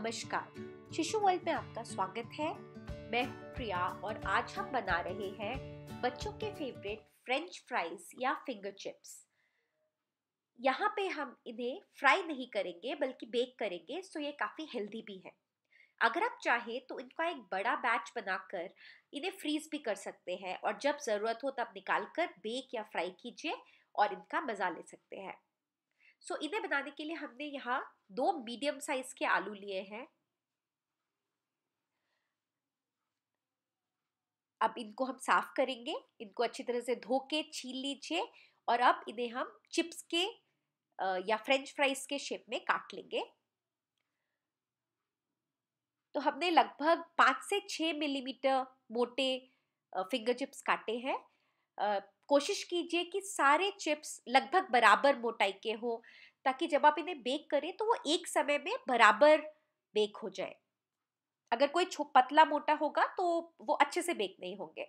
नमस्कार शिशु वर्ल्ड में आपका स्वागत है मैं हूँ प्रिया और आज हम बना रहे हैं बच्चों के फेवरेट फ्रेंच फ्राइज या फिंगर चिप्स यहाँ पे हम इन्हें फ्राई नहीं करेंगे बल्कि बेक करेंगे सो ये काफ़ी हेल्दी भी है अगर आप चाहें तो इनका एक बड़ा बैच बनाकर इन्हें फ्रीज भी कर सकते हैं और जब ज़रूरत हो तब निकाल कर बेक या फ्राई कीजिए और इनका मज़ा ले सकते हैं सो so, इन्हें बनाने के लिए हमने यहाँ दो मीडियम साइज के आलू लिए हैं अब इनको हम साफ करेंगे इनको अच्छी तरह से धो के छील लीजिए और अब इन्हें हम चिप्स के या फ्रेंच फ्राइज के शेप में काट लेंगे तो हमने लगभग पाँच से छ मिलीमीटर मोटे फिंगर चिप्स काटे हैं कोशिश कीजिए कि सारे चिप्स लगभग बराबर मोटाई के हो ताकि जब आप इन्हें बेक करें तो वो एक समय में बराबर बेक हो जाए अगर कोई पतला मोटा होगा तो वो अच्छे से बेक नहीं होंगे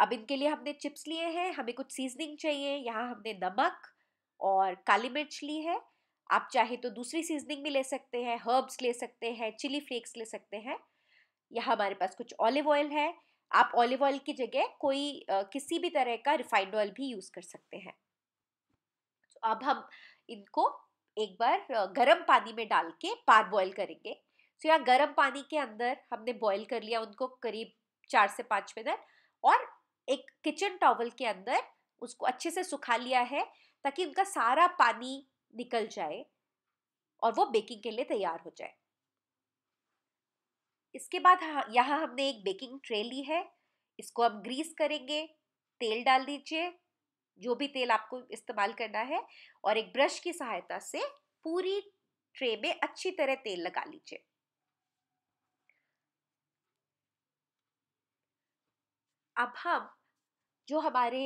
अब इनके लिए हमने चिप्स लिए हैं हमें कुछ सीजनिंग चाहिए यहाँ हमने नमक और काली मिर्च ली है आप चाहे तो दूसरी सीजनिंग भी ले सकते हैं हर्ब्स ले सकते हैं चिली फ्लेक्स ले सकते हैं यहाँ हमारे पास कुछ ऑलिव ऑयल है आप ऑलिव ऑयल की जगह कोई आ, किसी भी तरह का रिफाइंड ऑयल भी यूज़ कर सकते हैं तो अब हम इनको एक बार गर्म पानी में डाल के पार बॉयल करेंगे तो यहाँ गर्म पानी के अंदर हमने बॉयल कर लिया उनको करीब चार से पाँच मिनट और एक किचन टॉवल के अंदर उसको अच्छे से सुखा लिया है ताकि उनका सारा पानी निकल जाए और वो बेकिंग के लिए तैयार हो जाए इसके बाद यहाँ हमने एक बेकिंग ट्रे ली है इसको हम ग्रीस करेंगे तेल डाल दीजिए जो भी तेल आपको इस्तेमाल करना है और एक ब्रश की सहायता से पूरी ट्रे में अच्छी तरह तेल लगा लीजिए अब हम जो हमारे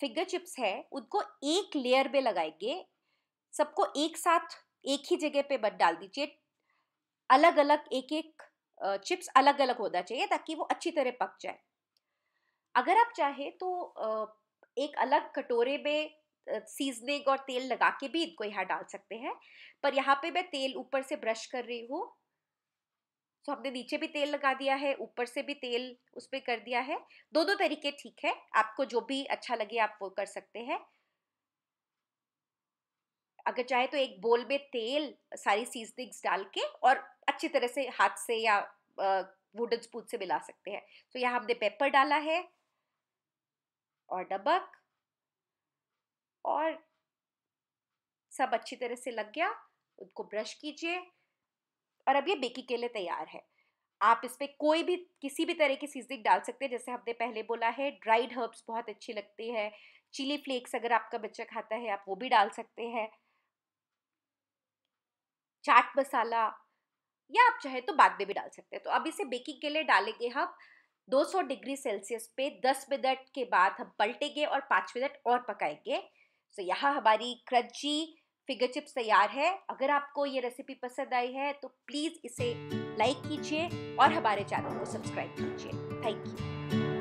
फिंगर चिप्स है उनको एक लेयर में लगाएंगे सबको एक साथ एक ही जगह पे मत डाल दीजिए अलग अलग एक एक चिप्स अलग अलग होना चाहिए ताकि वो अच्छी तरह पक जाए अगर आप चाहें तो एक अलग कटोरे में सीजनिंग और तेल लगा के भी इनको यहाँ डाल सकते हैं पर यहाँ पे मैं तेल ऊपर से ब्रश कर रही हूँ तो हमने नीचे भी तेल लगा दिया है ऊपर से भी तेल उस पर कर दिया है दोनों तरीके ठीक है आपको जो भी अच्छा लगे आप वो कर सकते हैं अगर चाहे तो एक बोल में तेल सारी सीजनिंग्स डाल के और अच्छी तरह से हाथ से या वुडन स्पून से मिला सकते हैं तो यहाँ हमने पेपर डाला है और नमक और सब अच्छी तरह से लग गया उनको ब्रश कीजिए और अब ये बेकिंग के लिए तैयार है आप पर कोई भी किसी भी तरह की सीजनिंग डाल सकते हैं जैसे हमने पहले बोला है ड्राइड हर्ब्स बहुत अच्छी लगती है चिली फ्लेक्स अगर आपका बच्चा खाता है आप वो भी डाल सकते हैं चाट मसाला या आप चाहे तो बाद में भी डाल सकते हैं तो अब इसे बेकिंग के लिए डालेंगे हम 200 डिग्री सेल्सियस पे 10 मिनट के बाद हम पलटेंगे और 5 मिनट और पकाएंगे तो so, यहाँ हमारी क्रंची फिगर चिप्स तैयार है अगर आपको ये रेसिपी पसंद आई है तो प्लीज़ इसे लाइक कीजिए और हमारे चैनल को सब्सक्राइब कीजिए थैंक यू